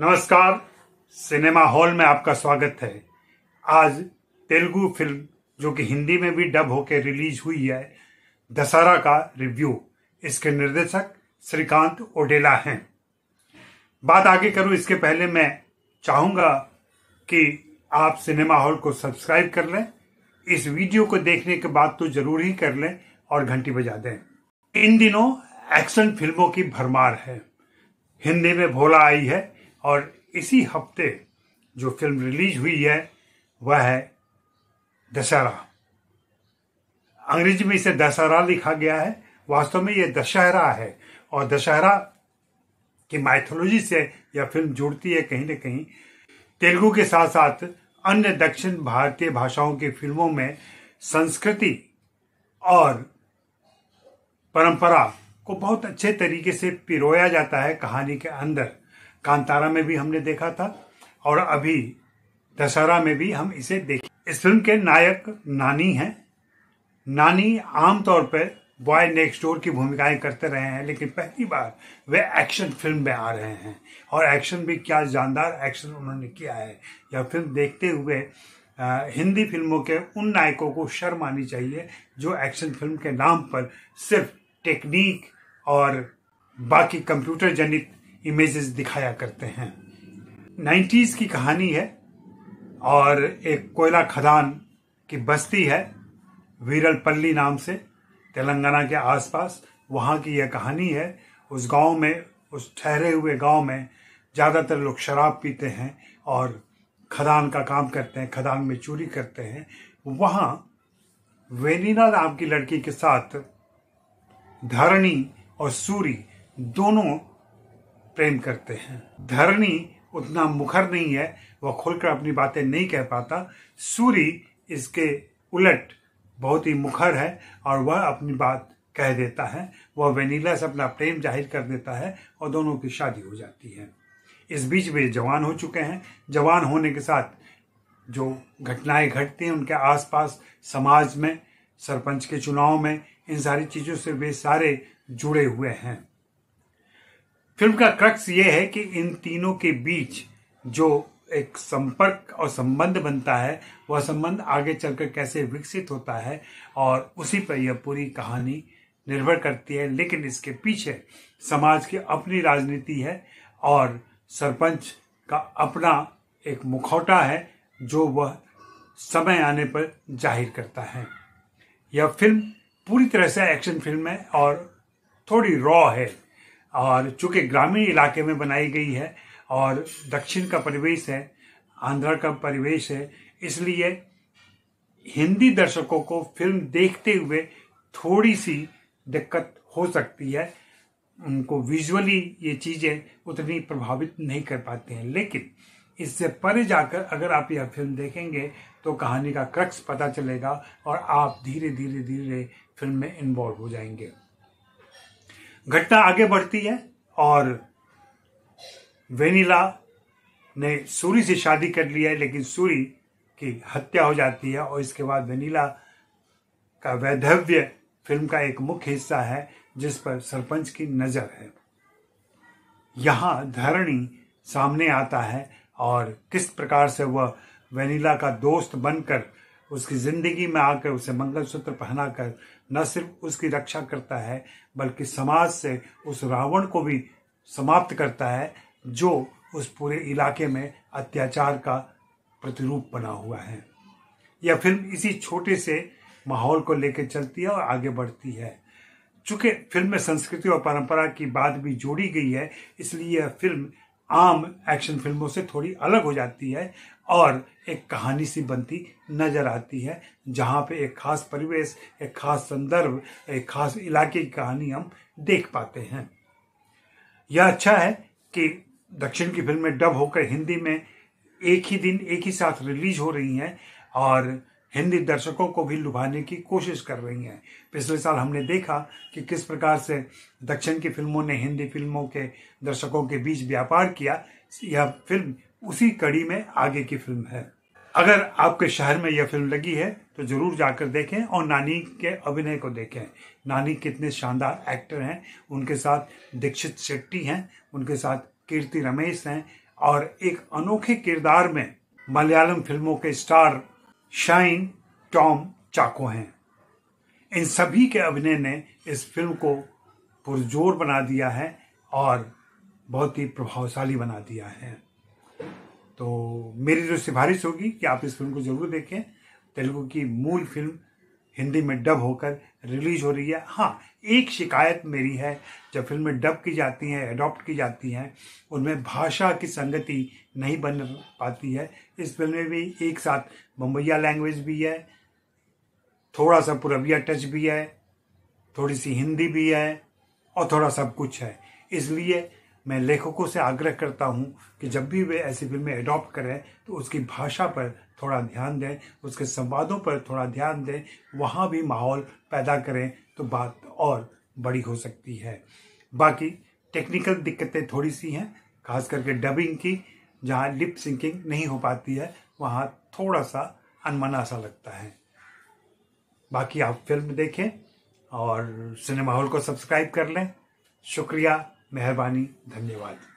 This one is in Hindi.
नमस्कार सिनेमा हॉल में आपका स्वागत है आज तेलुगु फिल्म जो कि हिंदी में भी डब होकर रिलीज हुई है दशहरा का रिव्यू इसके निर्देशक श्रीकांत ओडेला हैं बात आगे करूं इसके पहले मैं चाहूंगा कि आप सिनेमा हॉल को सब्सक्राइब कर लें इस वीडियो को देखने के बाद तो जरूर ही कर लें और घंटी बजा दें इन दिनों एक्शन फिल्मों की भरमार है हिंदी में भोला आई है और इसी हफ्ते जो फिल्म रिलीज हुई है वह है दशहरा अंग्रेजी में इसे दशहरा लिखा गया है वास्तव में यह दशहरा है और दशहरा की माइथोलॉजी से यह फिल्म जुड़ती है कहीं ना कहीं तेलुगु के साथ साथ अन्य दक्षिण भारतीय भाषाओं की फिल्मों में संस्कृति और परंपरा को बहुत अच्छे तरीके से पिरोया जाता है कहानी के अंदर कांतारा में भी हमने देखा था और अभी दशहरा में भी हम इसे देखें इस फिल्म के नायक नानी हैं नानी आमतौर पर बॉय नेक्स्ट डोर की भूमिकाएं करते रहे हैं लेकिन पहली बार वे एक्शन फिल्म में आ रहे हैं और एक्शन भी क्या जानदार एक्शन उन्होंने किया है यह फिल्म देखते हुए आ, हिंदी फिल्मों के उन नायकों को शर्म आनी चाहिए जो एक्शन फिल्म के नाम पर सिर्फ टेक्निक और बाकी कंप्यूटर जनित इमेजेस दिखाया करते हैं नाइन्टीज की कहानी है और एक कोयला खदान की बस्ती है वीरलपल्ली नाम से तेलंगाना के आसपास वहाँ की यह कहानी है उस गांव में उस ठहरे हुए गांव में ज़्यादातर लोग शराब पीते हैं और खदान का काम करते हैं खदान में चोरी करते हैं वहाँ वेनिला नाम की लड़की के साथ धरणी और सूरी दोनों प्रेम करते हैं धरणी उतना मुखर नहीं है वह खुलकर अपनी बातें नहीं कह पाता सूरी इसके उलट बहुत ही मुखर है और वह अपनी बात कह देता है वह वेनीला से अपना प्रेम जाहिर कर देता है और दोनों की शादी हो जाती है इस बीच वे जवान हो चुके हैं जवान होने के साथ जो घटनाएं घटती हैं उनके आसपास समाज में सरपंच के चुनाव में इन सारी चीज़ों से वे सारे जुड़े हुए हैं फिल्म का क्रक्स ये है कि इन तीनों के बीच जो एक संपर्क और संबंध बनता है वह संबंध आगे चलकर कैसे विकसित होता है और उसी पर यह पूरी कहानी निर्भर करती है लेकिन इसके पीछे समाज की अपनी राजनीति है और सरपंच का अपना एक मुखौटा है जो वह समय आने पर जाहिर करता है यह फिल्म पूरी तरह से एक्शन फिल्म है और थोड़ी रॉ है और चूंकि ग्रामीण इलाके में बनाई गई है और दक्षिण का परिवेश है आंध्र का परिवेश है इसलिए हिंदी दर्शकों को फिल्म देखते हुए थोड़ी सी दिक्कत हो सकती है उनको विजुअली ये चीज़ें उतनी प्रभावित नहीं कर पाती हैं लेकिन इससे परे जाकर अगर आप यह फिल्म देखेंगे तो कहानी का क्रक्स पता चलेगा और आप धीरे धीरे धीरे फिल्म में इन्वॉल्व हो जाएंगे घटना आगे बढ़ती है और वेनिला ने सूरी से शादी कर लिया है लेकिन सूरी की हत्या हो जाती है और इसके बाद वेनिला का वैधव्य फिल्म का एक मुख्य हिस्सा है जिस पर सरपंच की नज़र है यहाँ धरणी सामने आता है और किस प्रकार से वह वेनिला का दोस्त बनकर उसकी ज़िंदगी में आकर उसे मंगलसूत्र पहनाकर न सिर्फ उसकी रक्षा करता है बल्कि समाज से उस रावण को भी समाप्त करता है जो उस पूरे इलाके में अत्याचार का प्रतिरूप बना हुआ है यह फिल्म इसी छोटे से माहौल को लेकर चलती है और आगे बढ़ती है चूंकि फिल्म में संस्कृति और परंपरा की बात भी जोड़ी गई है इसलिए यह फिल्म आम एक्शन फिल्मों से थोड़ी अलग हो जाती है और एक कहानी सी बनती नजर आती है जहाँ पे एक खास परिवेश एक खास संदर्भ एक खास इलाके की कहानी हम देख पाते हैं यह अच्छा है कि दक्षिण की फिल्में डब होकर हिंदी में एक ही दिन एक ही साथ रिलीज हो रही हैं और हिंदी दर्शकों को भी लुभाने की कोशिश कर रही हैं पिछले साल हमने देखा कि किस प्रकार से दक्षिण की फिल्मों ने हिंदी फिल्मों के दर्शकों के बीच व्यापार किया यह फिल्म उसी कड़ी में आगे की फिल्म है अगर आपके शहर में यह फिल्म लगी है तो जरूर जाकर देखें और नानी के अभिनय को देखें नानी कितने शानदार एक्टर हैं उनके साथ दीक्षित शेट्टी हैं उनके साथ कीर्ति रमेश हैं और एक अनोखे किरदार में मलयालम फिल्मों के स्टार शाइन टॉम चाको हैं इन सभी के अभिनय ने इस फिल्म को पुरजोर बना दिया है और बहुत ही प्रभावशाली बना दिया है तो मेरी जो सिफारिश होगी कि आप इस फिल्म को जरूर देखें तेलुगु की मूल फिल्म हिंदी में डब होकर रिलीज हो रही है हाँ एक शिकायत मेरी है जब फिल्में डब की जाती हैं एडॉप्ट की जाती हैं उनमें भाषा की संगति नहीं बन पाती है इस फिल्म में भी एक साथ बम्बैया लैंग्वेज भी है थोड़ा सा पुरबिया टच भी है थोड़ी सी हिंदी भी है और थोड़ा सब कुछ है इसलिए मैं लेखकों से आग्रह करता हूं कि जब भी वे ऐसी फिल्में एडॉप्ट करें तो उसकी भाषा पर थोड़ा ध्यान दें उसके संवादों पर थोड़ा ध्यान दें वहाँ भी माहौल पैदा करें तो बात और बड़ी हो सकती है बाकी टेक्निकल दिक्कतें थोड़ी सी हैं खास करके डबिंग की जहाँ लिप सिंकिंग नहीं हो पाती है वहाँ थोड़ा सा अनमना सा लगता है बाकी आप फिल्म देखें और सिनेमा हॉल को सब्सक्राइब कर लें शुक्रिया मेहरबानी धन्यवाद